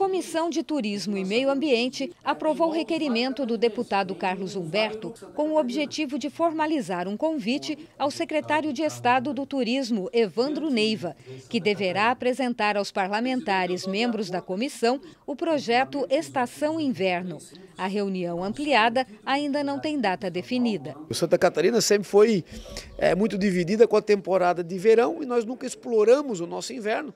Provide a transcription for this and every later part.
Comissão de Turismo e Meio Ambiente aprovou o requerimento do deputado Carlos Humberto com o objetivo de formalizar um convite ao secretário de Estado do Turismo, Evandro Neiva, que deverá apresentar aos parlamentares membros da comissão o projeto Estação Inverno. A reunião ampliada ainda não tem data definida. Santa Catarina sempre foi é, muito dividida com a temporada de verão e nós nunca exploramos o nosso inverno.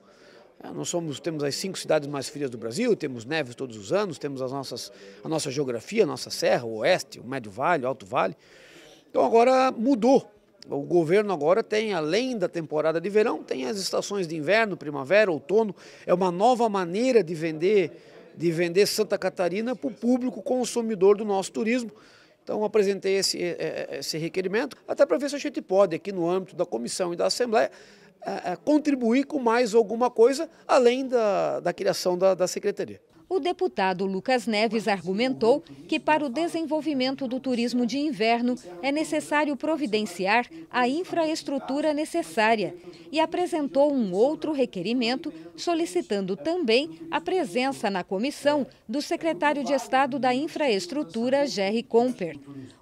Ah, nós somos, temos as cinco cidades mais frias do Brasil, temos neves todos os anos, temos as nossas, a nossa geografia, a nossa serra, o oeste, o médio vale, o alto vale. Então agora mudou. O governo agora tem, além da temporada de verão, tem as estações de inverno, primavera, outono. É uma nova maneira de vender, de vender Santa Catarina para o público consumidor do nosso turismo. Então apresentei esse, eh, eh, esse requerimento, até para ver se a gente pode, aqui no âmbito da comissão e da Assembleia, contribuir com mais alguma coisa além da, da criação da, da secretaria o deputado Lucas Neves argumentou que, para o desenvolvimento do turismo de inverno, é necessário providenciar a infraestrutura necessária e apresentou um outro requerimento, solicitando também a presença na comissão do secretário de Estado da Infraestrutura, Jerry Comper.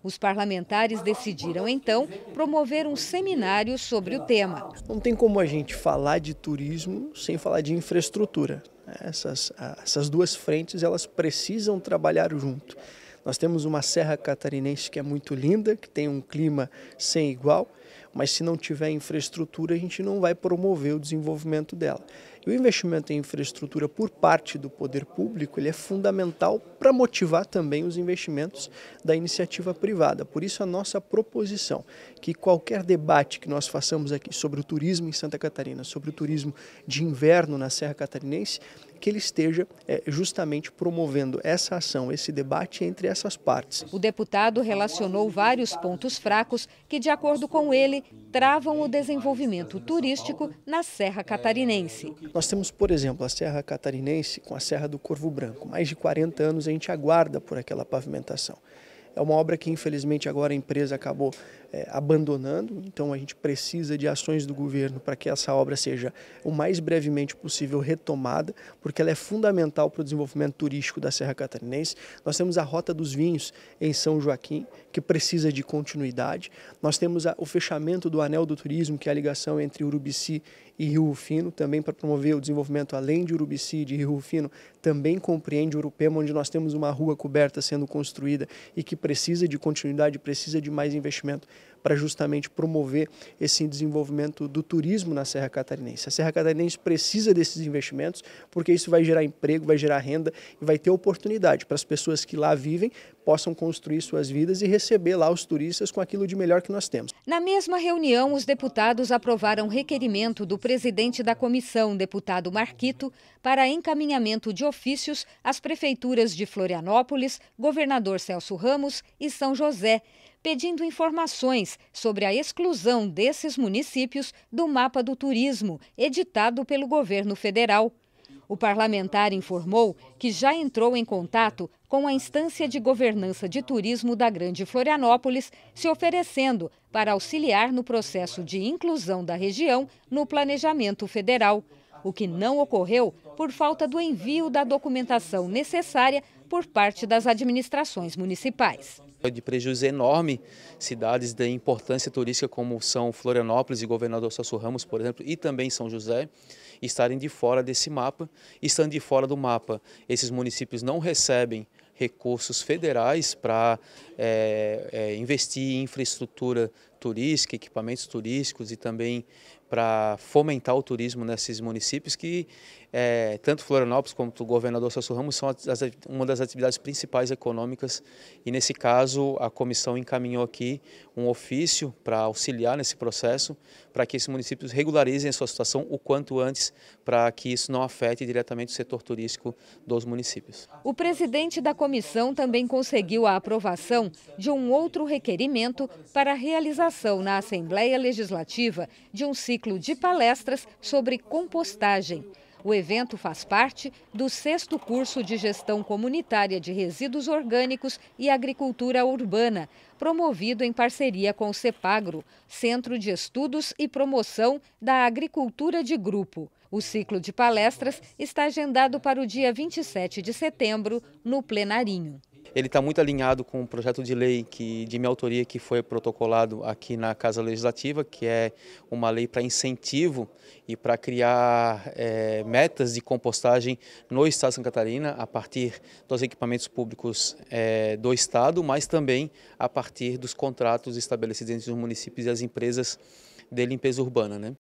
Os parlamentares decidiram, então, promover um seminário sobre o tema. Não tem como a gente falar de turismo sem falar de infraestrutura. Essas, essas duas frentes elas precisam trabalhar junto. Nós temos uma Serra Catarinense que é muito linda, que tem um clima sem igual, mas se não tiver infraestrutura, a gente não vai promover o desenvolvimento dela. E o investimento em infraestrutura por parte do poder público ele é fundamental para motivar também os investimentos da iniciativa privada. Por isso a nossa proposição que qualquer debate que nós façamos aqui sobre o turismo em Santa Catarina, sobre o turismo de inverno na Serra Catarinense, que ele esteja é, justamente promovendo essa ação, esse debate entre essas partes. O deputado relacionou vários pontos fracos que, de acordo com ele, travam o desenvolvimento turístico na Serra Catarinense. Nós temos, por exemplo, a Serra Catarinense com a Serra do Corvo Branco. Mais de 40 anos a gente aguarda por aquela pavimentação. É uma obra que, infelizmente, agora a empresa acabou é, abandonando, então a gente precisa de ações do governo para que essa obra seja o mais brevemente possível retomada, porque ela é fundamental para o desenvolvimento turístico da Serra Catarinense. Nós temos a Rota dos Vinhos em São Joaquim, que precisa de continuidade. Nós temos a, o fechamento do Anel do Turismo, que é a ligação entre Urubici e Rio Fino, também para promover o desenvolvimento além de Urubici e de Rio Fino, também compreende Urupema, onde nós temos uma rua coberta sendo construída e que precisa de continuidade, precisa de mais investimento para justamente promover esse desenvolvimento do turismo na Serra Catarinense. A Serra Catarinense precisa desses investimentos porque isso vai gerar emprego, vai gerar renda e vai ter oportunidade para as pessoas que lá vivem possam construir suas vidas e receber lá os turistas com aquilo de melhor que nós temos. Na mesma reunião, os deputados aprovaram requerimento do presidente da comissão, deputado Marquito, para encaminhamento de ofícios às prefeituras de Florianópolis, governador Celso Ramos e São José, pedindo informações sobre a exclusão desses municípios do mapa do turismo editado pelo governo federal. O parlamentar informou que já entrou em contato com a instância de governança de turismo da Grande Florianópolis, se oferecendo para auxiliar no processo de inclusão da região no planejamento federal o que não ocorreu por falta do envio da documentação necessária por parte das administrações municipais. É de prejuízo enorme, cidades de importância turística como são Florianópolis e Governador Celso Ramos, por exemplo, e também São José, estarem de fora desse mapa. Estando de fora do mapa, esses municípios não recebem recursos federais para é, é, investir em infraestrutura turística, equipamentos turísticos e também para fomentar o turismo nesses municípios que é, tanto Florianópolis quanto o governador Sassu Ramos são as, uma das atividades principais econômicas e nesse caso a comissão encaminhou aqui um ofício para auxiliar nesse processo para que esses municípios regularizem a sua situação o quanto antes para que isso não afete diretamente o setor turístico dos municípios. O presidente da comissão também conseguiu a aprovação de um outro requerimento para a realização na Assembleia Legislativa de um ciclo de palestras sobre compostagem. O evento faz parte do sexto curso de Gestão Comunitária de Resíduos Orgânicos e Agricultura Urbana, promovido em parceria com o CEPAGRO, Centro de Estudos e Promoção da Agricultura de Grupo. O ciclo de palestras está agendado para o dia 27 de setembro, no Plenarinho. Ele está muito alinhado com o um projeto de lei que, de minha autoria que foi protocolado aqui na Casa Legislativa, que é uma lei para incentivo e para criar é, metas de compostagem no Estado de Santa Catarina a partir dos equipamentos públicos é, do Estado, mas também a partir dos contratos estabelecidos entre os municípios e as empresas de limpeza urbana. Né?